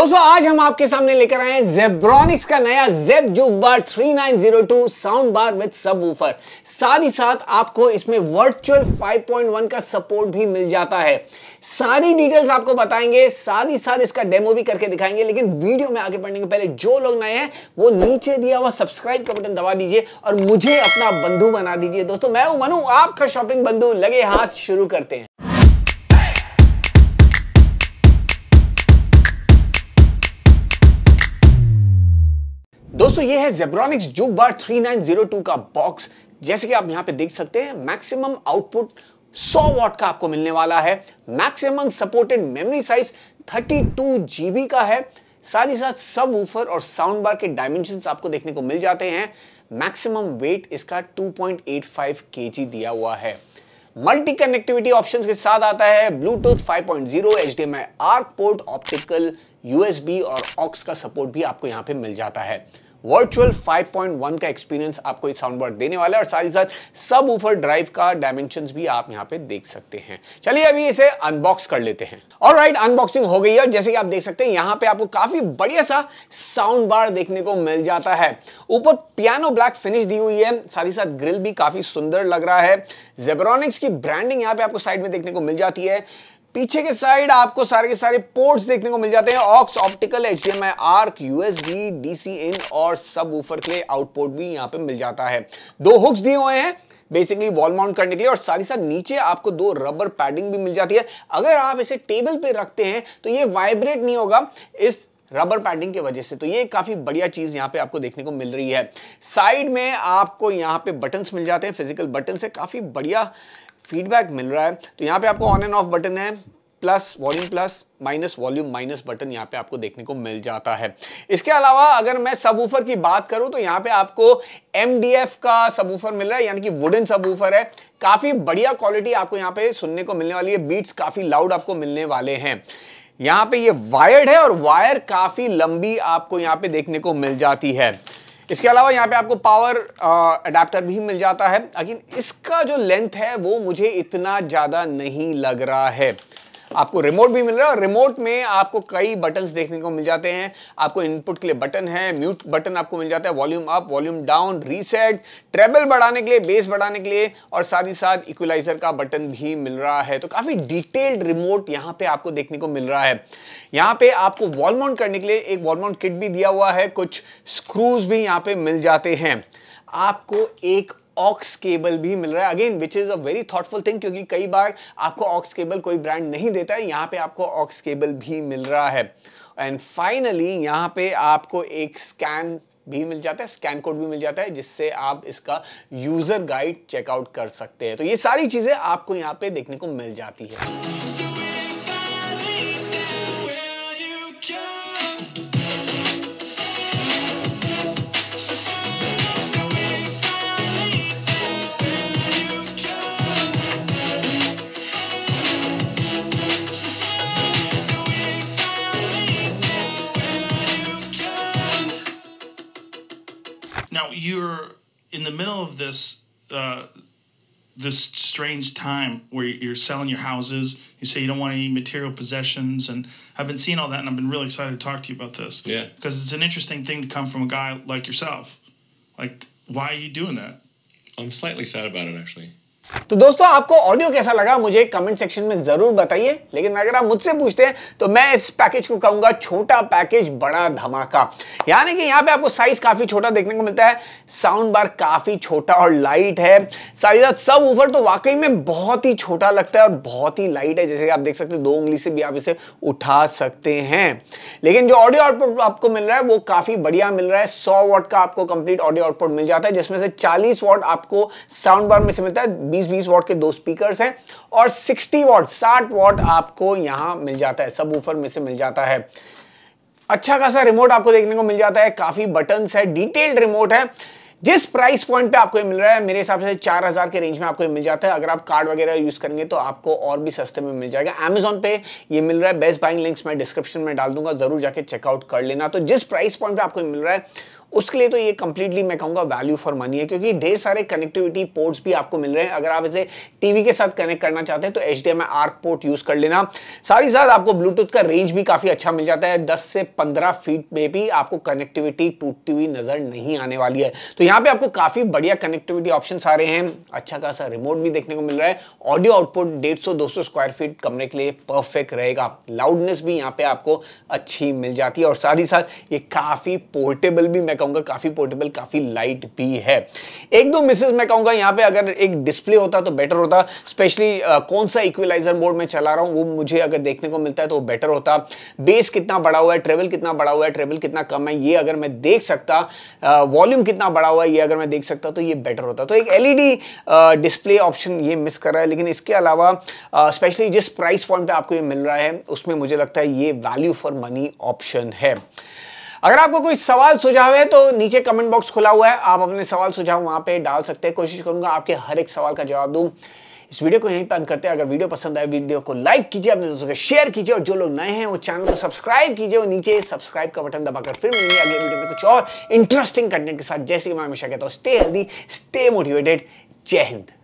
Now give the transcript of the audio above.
दोस्तों आज हम आपके सामने लेकर आए हैं जेब्रॉनिक्स का नया जेब जू बार टू साउंड बार सब वूफर साथ ही साथ आपको इसमें वर्चुअल 5.1 का सपोर्ट भी मिल जाता है सारी डिटेल्स आपको बताएंगे साथ ही साथ इसका डेमो भी करके दिखाएंगे लेकिन वीडियो में आगे बढ़ने के पहले जो लोग नए हैं वो नीचे दिया हुआ सब्सक्राइब का बटन दबा दीजिए और मुझे अपना बंधु बना दीजिए दोस्तों मैं हूं मनु आपका शॉपिंग बंधु लगे हाथ शुरू करते हैं दोस्तों ये है जेब्रॉनिक्स जू बार 3902 का बॉक्स जैसे कि आप यहां पे देख सकते हैं मैक्सिमम आउटपुट 100 वॉट का आपको मिलने वाला है maximum supported memory size 32 GB का है साथ ही साथ सब वूफर और साउंड बार के डायमेंशन आपको देखने को मिल जाते हैं मैक्सिमम वेट इसका 2.85 केजी दिया हुआ है मल्टी कनेक्टिविटी ऑप्शंस के साथ आता है Bluetooth 5.0 I ARC port optical USB और ऑक्स का सपोर्ट भी आपको यहाँ पे मिल जाता है वर्चुअल 5.1 का एक्सपीरियंस आपको इस साउंड बॉर्ड देने वाला है और साथ ही साथ सब ऊपर ड्राइव का डायमेंशन भी आप यहां पे देख सकते हैं चलिए अभी इसे अनबॉक्स कर लेते हैं और राइट अनबॉक्सिंग हो गई है जैसे कि आप देख सकते हैं यहां पे आपको काफी बढ़िया सा साउंड बार देखने को मिल जाता है ऊपर पियानो ब्लैक फिनिश दी हुई है साथ ही साथ ग्रिल भी काफी सुंदर लग रहा है जेबरॉनिक्स की ब्रांडिंग यहाँ पे आपको साइड में देखने को मिल जाती है पीछे के साइड आपको सारे के सारे पोर्ट्स देखने को मिल जाते हैं aux optical H D M I ARC USB DC in और सब ऊपर के लिए आउटपोर्ट भी यहाँ पे मिल जाता है दो हुक्स दिए हुए हैं बेसिकली वॉल माउंट करने के लिए और साथ ही साथ नीचे आपको दो रबर पैडिंग भी मिल जाती है अगर आप इसे टेबल पे रखते हैं तो ये वाइब्रेट नहीं होगा इस रबर पैडिंग की वजह से तो ये काफ़ी बढ़िया चीज़ यहाँ पे आपको देखने को मिल रही है साइड में आपको यहाँ पे बटन्स मिल जाते हैं फिजिकल बटन से काफ़ी बढ़िया फीडबैक मिल रहा है तो यहाँ पे आपको ऑन एंड ऑफ बटन है plus volume plus minus volume minus button यहाँ पे आपको देखने को मिल जाता है इसके अलावा अगर मैं सब की बात करूँ तो यहाँ पे आपको एम का सब मिल रहा है यानी कि वुडन सब है काफ़ी बढ़िया क्वालिटी आपको यहाँ पे सुनने को मिलने वाली है बीट्स काफ़ी लाउड आपको मिलने वाले हैं यहाँ पे ये वायर्ड है और वायर काफ़ी लंबी आपको यहाँ पे देखने को मिल जाती है इसके अलावा यहाँ पे आपको पावर अडेप्टर भी मिल जाता है लेकिन इसका जो लेंथ है वो मुझे इतना ज़्यादा नहीं लग रहा है आपको रिमोट भी मिल रहा है और रिमोट में आपको कई बटन देखने को मिल जाते हैं आपको इनपुट के लिए बटन है म्यूट बटन आपको मिल जाता है volume up volume down reset treble बढ़ाने के लिए बेस बढ़ाने के लिए और साथ ही साथ इक्वलाइजर का बटन भी मिल रहा है तो काफी डिटेल्ड रिमोट यहाँ पे आपको देखने को मिल रहा है यहाँ पे आपको वॉल माउंट करने के लिए एक वॉल माउंट किट भी दिया हुआ है कुछ स्क्रूज भी यहाँ पे मिल जाते हैं आपको एक ऑक्स केबल भी मिल रहा है again which is a very thoughtful thing क्योंकि कई बार आपको ऑक्स केबल कोई ब्रांड नहीं देता है यहाँ पे आपको ऑक्स केबल भी मिल रहा है एंड फाइनली यहाँ पे आपको एक स्कैन भी मिल जाता है स्कैन कोड भी मिल जाता है जिससे आप इसका यूज़र गाइड चेकआउट कर सकते हैं तो ये सारी चीज़ें आपको यहाँ पे देखने को मिल जाती है now you're in the middle of this uh, this strange time where you're selling your houses. You say you don't want any material possessions, and I've been seeing all that, and I've been really excited to talk to you about this. Yeah, because it's an interesting thing to come from a guy like yourself. Like, why are you doing that? I'm slightly sad about it, actually. तो दोस्तों आपको audio कैसा लगा मुझे comment section में जरूर बताइए लेकिन अगर आप मुझसे पूछते हैं तो मैं इस पैकेज को कहूंगा छोटा पैकेज बड़ा धमाका यानी कि यहां पे आपको साइज काफी छोटा देखने को मिलता है साउंड बार काफी छोटा और लाइट है साथ सब ऊपर तो वाकई में बहुत ही छोटा लगता है और बहुत ही लाइट है जैसे कि आप देख सकते हैं दो उंगली से भी आप इसे उठा सकते हैं लेकिन जो ऑडियो आउटपुट आपको मिल रहा है वो काफी बढ़िया मिल रहा है सौ वॉट का आपको कंप्लीट ऑडियो आउटपुट मिल जाता है जिसमें से चालीस वॉट आपको साउंड बार में से मिलता है बीस बीस वॉट के दो स्पीकर हैं और सिक्सटी वॉट साठ वॉट आपको यहाँ मिल जाता है सब ऊपर में से मिल जाता है अच्छा खासा रिमोट आपको देखने को मिल जाता है काफी बटन है डिटेल्ड रिमोट है जिस प्राइस पॉइंट पे आपको ये मिल रहा है मेरे हिसाब से चार हजार के रेंज में आपको ये मिल जाता है अगर आप कार्ड वगैरह यूज करेंगे तो आपको और भी सस्ते में मिल जाएगा अमेजोन पे ये मिल रहा है बेस्ट बाइंग लिंक्स मैं डिस्क्रिप्शन में डाल दूंगा जरूर जाके चेकआउट कर लेना तो जिस प्राइस पॉइंट पे आपको मिल रहा है उसके लिए तो ये कंप्लीटली मैं कहूँगा वैल्यू फॉर मनी है क्योंकि ढेर सारे कनेक्टिविटी पोर्ट्स भी आपको मिल रहे हैं अगर आप इसे टीवी के साथ कनेक्ट करना चाहते हैं तो H D ARC port use कर लेना साथ ही साथ आपको ब्लूटूथ का रेंज भी काफ़ी अच्छा मिल जाता है दस से पंद्रह फीट में भी आपको कनेक्टिविटी टूटती हुई नज़र नहीं आने वाली है तो यहाँ पे आपको काफ़ी बढ़िया कनेक्टिविटी ऑप्शन आ रहे हैं अच्छा खासा रिमोट भी देखने को मिल रहा है ऑडियो आउटपुट डेढ़ सौ दो सौ स्क्वायर फीट कमरे के लिए परफेक्ट रहेगा लाउडनेस भी यहाँ पे आपको अच्छी मिल जाती है और साथ ही साथ ये काफ़ी पोर्टेबल भी मैं कहूंगा काफी पोर्टेबल काफी लाइट भी है एक दो मिसेज मैं कहूंगा यहाँ पे अगर एक डिस्प्ले होता तो बेटर होता स्पेशली कौन सा इक्विलाइजर मोड में चला रहा हूँ वो मुझे अगर देखने को मिलता है तो बेटर होता बेस कितना बड़ा हुआ है ट्रेवल कितना बड़ा हुआ है ट्रेवल कितना कम है ये अगर मैं देख सकता वॉल्यूम कितना बड़ा हुआ है ये अगर मैं देख सकता तो ये बेटर होता तो एक एलईडी डिस्प्ले ऑप्शन ये मिस कर रहा है लेकिन इसके अलावा स्पेशली जिस प्राइस पॉइंट पे आपको ये मिल रहा है उसमें मुझे लगता है ये वैल्यू फॉर मनी ऑप्शन है अगर आपको कोई सवाल सुझाव है तो नीचे कमेंट बॉक्स खुला हुआ है आप अपने सवाल सुझाव वहां पे डाल सकते हैं कोशिश करूंगा आपके हर एक सवाल का जवाब दूं इस वीडियो को यहीं पर अंत करते हैं अगर वीडियो पसंद आए वीडियो को लाइक कीजिए अपने दोस्तों को शेयर कीजिए और जो लोग नए हैं वो चैनल को सब्सक्राइब कीजिए और नीचे सब्सक्राइब का बटन दबाकर फिर मिलेंगे अगले वीडियो में कुछ और इंटरेस्टिंग कंटेंट के साथ जैसे कि मैं हमेशा कहता हूँ स्टे हेल्दी स्टे मोटिवेटेड जय हिंद